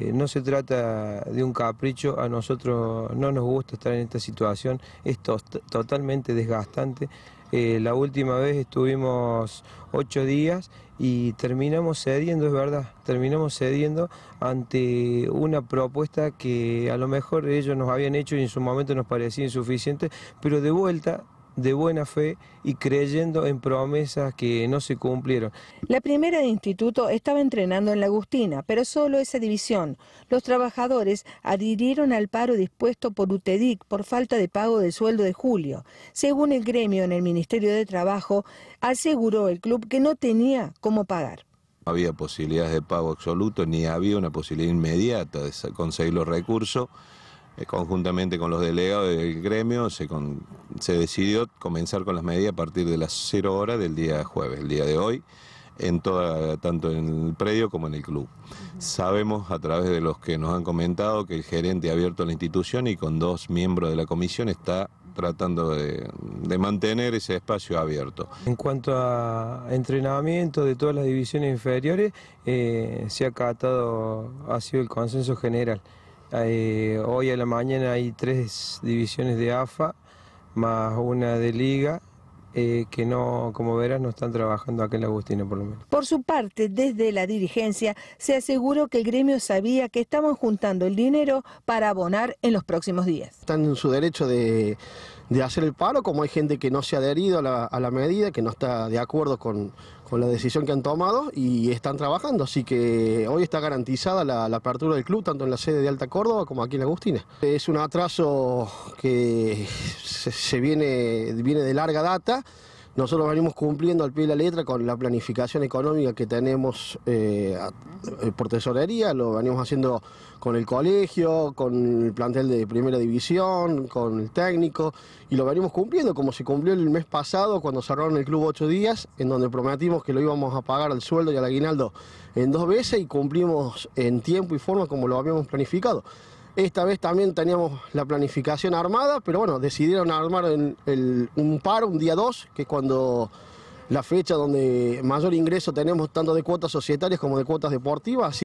Eh, no se trata de un capricho, a nosotros no nos gusta estar en esta situación, es totalmente desgastante. Eh, la última vez estuvimos ocho días y terminamos cediendo, es verdad, terminamos cediendo ante una propuesta que a lo mejor ellos nos habían hecho y en su momento nos parecía insuficiente, pero de vuelta de buena fe y creyendo en promesas que no se cumplieron. La primera de instituto estaba entrenando en la Agustina, pero solo esa división. Los trabajadores adhirieron al paro dispuesto por UTEDIC por falta de pago del sueldo de julio. Según el gremio en el Ministerio de Trabajo, aseguró el club que no tenía cómo pagar. No había posibilidades de pago absoluto, ni había una posibilidad inmediata de conseguir los recursos. Eh, conjuntamente con los delegados del gremio, se, decidió comenzar con las medidas a partir de las 0 horas del día jueves, el día de hoy, en toda, tanto en el predio como en el club. Sabemos a través de los que nos han comentado que el gerente ha abierto la institución y con dos miembros de la comisión está tratando de, mantener ese espacio abierto. En cuanto a entrenamiento de todas las divisiones inferiores, eh, se ha acatado, ha sido el consenso general. Eh, hoy a la mañana hay tres divisiones de AFA, más una de liga, eh, que no, como verás, no están trabajando aquí en la Agustina por lo menos. Por su parte, desde la dirigencia se aseguró que el gremio sabía que estaban juntando el dinero para abonar en los próximos días. Están en su derecho de, hacer el paro, como hay gente que no se ha adherido a la, medida, que no está de acuerdo con, la decisión que han tomado y están trabajando, así que hoy está garantizada la, apertura del club, tanto en la sede de Alta Córdoba como aquí en la Agustina. Es un atraso que se viene, viene de larga data nosotros venimos cumpliendo al pie de la letra con la planificación económica que tenemos eh, eh, por tesorería, lo venimos haciendo con el colegio, con el plantel de primera división, con el técnico, y lo venimos cumpliendo como se cumplió el mes pasado cuando cerraron el club ocho días, en donde prometimos que lo íbamos a pagar al sueldo y al aguinaldo en dos veces y cumplimos en tiempo y forma como lo habíamos planificado. Esta vez también teníamos la planificación armada, pero bueno, decidieron armar un par, un día 2, que es cuando la fecha donde mayor ingreso tenemos tanto de cuotas societarias como de cuotas deportivas.